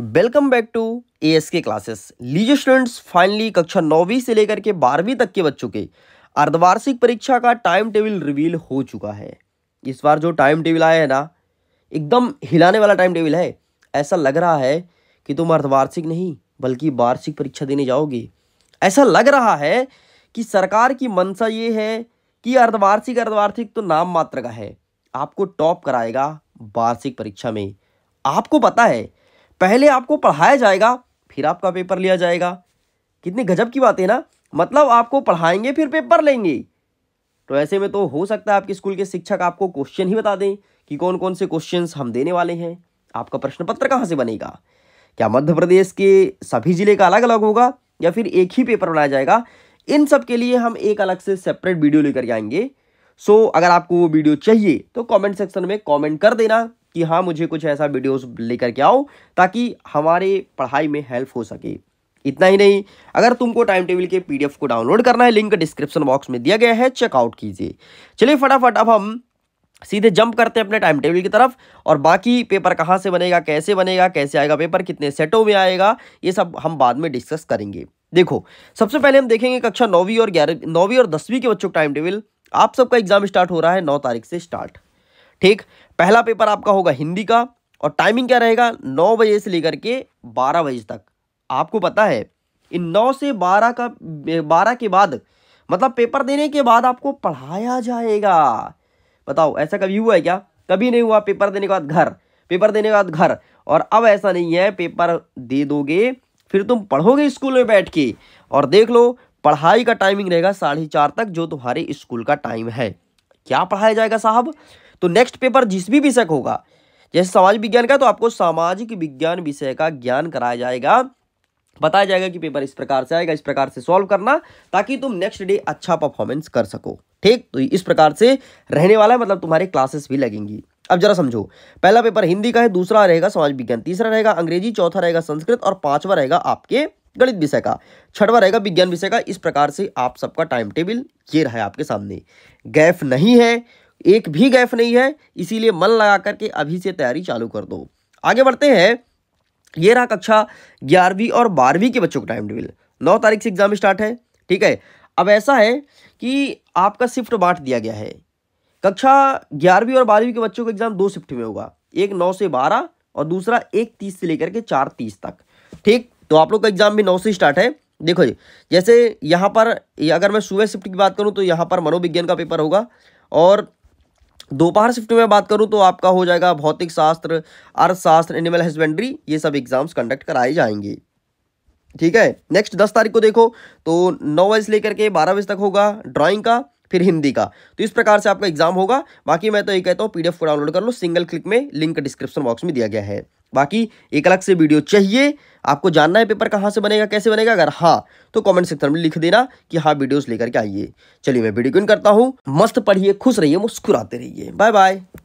welcome back to A S K classes लीजिए students finally कक्षा नौवीं से लेकर के बारहवीं तक के बच्चों के अर्धवार्षिक परीक्षा का टाइम टेबल रिवील हो चुका है इस बार जो टाइम टेबल आया है ना एकदम हिलाने वाला टाइम टेबल है ऐसा लग रहा है कि तुम अर्धवार्षिक नहीं बल्कि वार्षिक परीक्षा देने जाओगे ऐसा लग रहा है कि सरकार की मंशा ये है कि अर्धवार्षिक अर्धवार्षिक तो नाम मात्र का है आपको टॉप कराएगा वार्षिक परीक्षा में आपको पता है पहले आपको पढ़ाया जाएगा फिर आपका पेपर लिया जाएगा कितनी गजब की बात है ना मतलब आपको पढ़ाएंगे फिर पेपर लेंगे तो ऐसे में तो हो सकता है आपके स्कूल के शिक्षक आपको क्वेश्चन ही बता दें कि कौन कौन से क्वेश्चन हम देने वाले हैं आपका प्रश्न पत्र कहाँ से बनेगा क्या मध्य प्रदेश के सभी जिले का अलग अलग होगा या फिर एक ही पेपर बनाया जाएगा इन सब के लिए हम एक अलग से सेपरेट वीडियो लेकर आएंगे सो so, अगर आपको वो वीडियो चाहिए तो कमेंट सेक्शन में कमेंट कर देना कि हाँ मुझे कुछ ऐसा वीडियोस लेकर के आओ ताकि हमारे पढ़ाई में हेल्प हो सके इतना ही नहीं अगर तुमको टाइम टेबल के पीडीएफ को डाउनलोड करना है लिंक डिस्क्रिप्शन बॉक्स में दिया गया है चेकआउट कीजिए चलिए फटाफट अब हम सीधे जंप करते हैं अपने टाइम टेबल की तरफ और बाकी पेपर कहाँ से बनेगा कैसे बनेगा कैसे आएगा पेपर कितने सेटों में आएगा ये सब हम बाद में डिस्कस करेंगे देखो सबसे पहले हम देखेंगे कक्षा नौवीं और ग्यारह नौवीं और दसवीं के बच्चों का टाइम टेबल आप सबका एग्जाम स्टार्ट हो रहा है नौ तारीख से स्टार्ट ठीक पहला पेपर आपका होगा हिंदी का और टाइमिंग क्या रहेगा नौ बजे से लेकर के बारह बजे तक आपको पता है इन नौ से बारह का बारह के बाद मतलब पेपर देने के बाद आपको पढ़ाया जाएगा बताओ ऐसा कभी हुआ है क्या कभी नहीं हुआ पेपर देने के बाद घर पेपर देने के बाद घर और अब ऐसा नहीं है पेपर दे दोगे फिर तुम पढ़ोगे स्कूल में बैठ के और देख लो पढ़ाई का टाइमिंग रहेगा साढ़े चार तक जो तुम्हारे स्कूल का टाइम है क्या पढ़ाया जाएगा साहब तो नेक्स्ट पेपर जिस भी विषय होगा जैसे समाज विज्ञान का तो आपको सामाजिक विज्ञान विषय का ज्ञान कराया जाएगा बताया जाएगा कि पेपर इस प्रकार से आएगा इस प्रकार से सॉल्व करना ताकि तुम नेक्स्ट डे अच्छा परफॉर्मेंस कर सको ठीक तो इस प्रकार से रहने वाला है मतलब तुम्हारे क्लासेस भी लगेंगी अब जरा समझो पहला पेपर हिंदी का है दूसरा रहेगा समाज विज्ञान तीसरा रहेगा अंग्रेजी चौथा रहेगा संस्कृत और पांचवा रहेगा आपके गणित विषय का छठवा रहेगा विज्ञान विषय का इस प्रकार से आप सबका टाइम टेबल ये रहा है आपके सामने गैप नहीं है एक भी गैप नहीं है इसीलिए मन लगा करके अभी से तैयारी चालू कर दो आगे बढ़ते हैं ये रहा कक्षा ग्यारहवीं और बारहवीं के बच्चों का टाइम टेबल नौ तारीख से एग्जाम स्टार्ट है ठीक है अब ऐसा है कि आपका शिफ्ट बांट दिया गया है कक्षा ग्यारहवीं और बारहवीं के बच्चों का एग्जाम दो शिफ्ट में होगा एक नौ से बारह और दूसरा एक तीस से लेकर के चार तीस तक ठीक तो आप लोग का एग्जाम भी नौ से स्टार्ट है देखो जी जैसे यहाँ पर अगर मैं सुबह शिफ्ट की बात करूँ तो यहाँ पर मनोविज्ञान का पेपर होगा और दोपहर शिफ्ट में बात करूं तो आपका हो जाएगा भौतिक शास्त्र अर्थशास्त्र एनिमल हस्बेंड्री ये सब एग्जाम्स कंडक्ट कराए जाएंगे ठीक है नेक्स्ट दस तारीख को देखो तो नौ बजे से लेकर के बारह बजे तक होगा ड्राइंग का फिर हिंदी का तो इस प्रकार से आपका एग्जाम होगा बाकी मैं तो ये कहता हूँ पीडीएफ को डाउनलोड कर लो सिंगल क्लिक में लिंक डिस्क्रिप्शन बॉक्स में दिया गया है बाकी एक अलग से वीडियो चाहिए आपको जानना है पेपर कहाँ से बनेगा कैसे बनेगा अगर हाँ तो कमेंट सेक्शन में लिख देना कि हाँ वीडियोस लेकर के आइए चलिए मैं वीडियो क्यों करता हूँ मस्त पढ़िए खुश रहिए मुस्कुराते रहिए बाय बाय